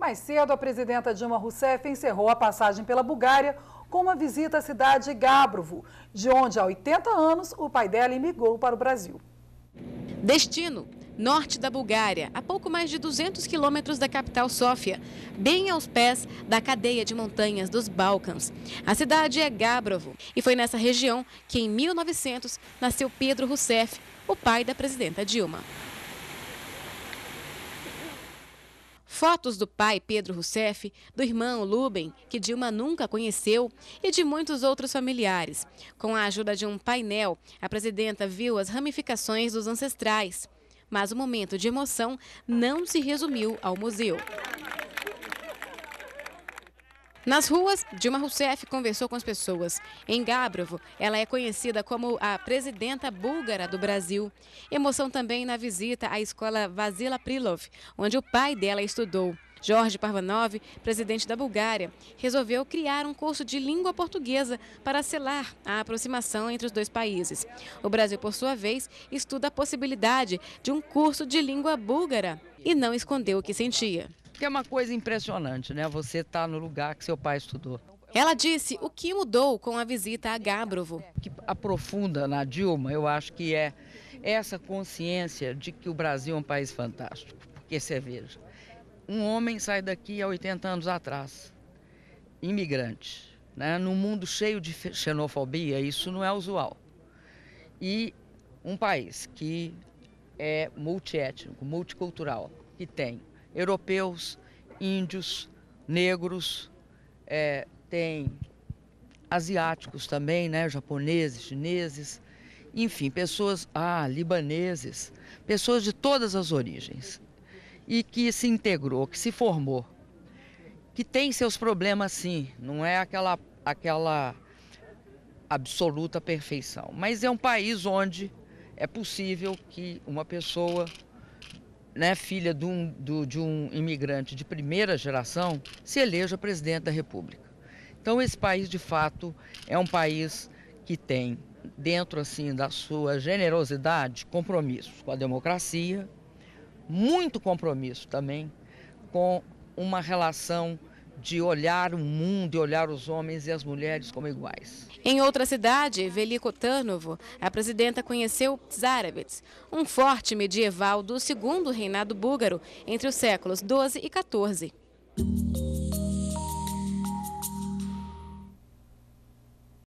Mais cedo, a presidenta Dilma Rousseff encerrou a passagem pela Bulgária com uma visita à cidade de Gabrovo, de onde, há 80 anos, o pai dela imigrou para o Brasil. Destino: norte da Bulgária, a pouco mais de 200 quilômetros da capital Sófia, bem aos pés da cadeia de montanhas dos Balcãs. A cidade é Gabrovo e foi nessa região que, em 1900, nasceu Pedro Rousseff, o pai da presidenta Dilma. Fotos do pai Pedro Rousseff, do irmão Luben, que Dilma nunca conheceu, e de muitos outros familiares. Com a ajuda de um painel, a presidenta viu as ramificações dos ancestrais. Mas o momento de emoção não se resumiu ao museu. Nas ruas, Dilma Rousseff conversou com as pessoas. Em Gabrovo, ela é conhecida como a presidenta búlgara do Brasil. Emoção também na visita à escola Vasila Prilov, onde o pai dela estudou. Jorge Parvanov, presidente da Bulgária, resolveu criar um curso de língua portuguesa para selar a aproximação entre os dois países. O Brasil, por sua vez, estuda a possibilidade de um curso de língua búlgara e não escondeu o que sentia. Porque é uma coisa impressionante, né? Você está no lugar que seu pai estudou. Ela disse o que mudou com a visita a Gabrovo. O que aprofunda na Dilma, eu acho que é essa consciência de que o Brasil é um país fantástico. Porque você veja, um homem sai daqui há 80 anos atrás, imigrante, né? num mundo cheio de xenofobia, isso não é usual. E um país que é multiétnico, multicultural, que tem europeus, índios, negros, é, tem asiáticos também, né? japoneses, chineses, enfim, pessoas, ah, libaneses, pessoas de todas as origens e que se integrou, que se formou, que tem seus problemas sim, não é aquela aquela absoluta perfeição, mas é um país onde é possível que uma pessoa né, filha de um, do, de um imigrante de primeira geração, se eleja presidente da República. Então, esse país, de fato, é um país que tem, dentro assim da sua generosidade, compromissos com a democracia, muito compromisso também com uma relação de olhar o mundo e olhar os homens e as mulheres como iguais. Em outra cidade, Veliko Tarnovo, a presidenta conheceu Tsarevets, um forte medieval do segundo reinado búlgaro, entre os séculos 12 e 14.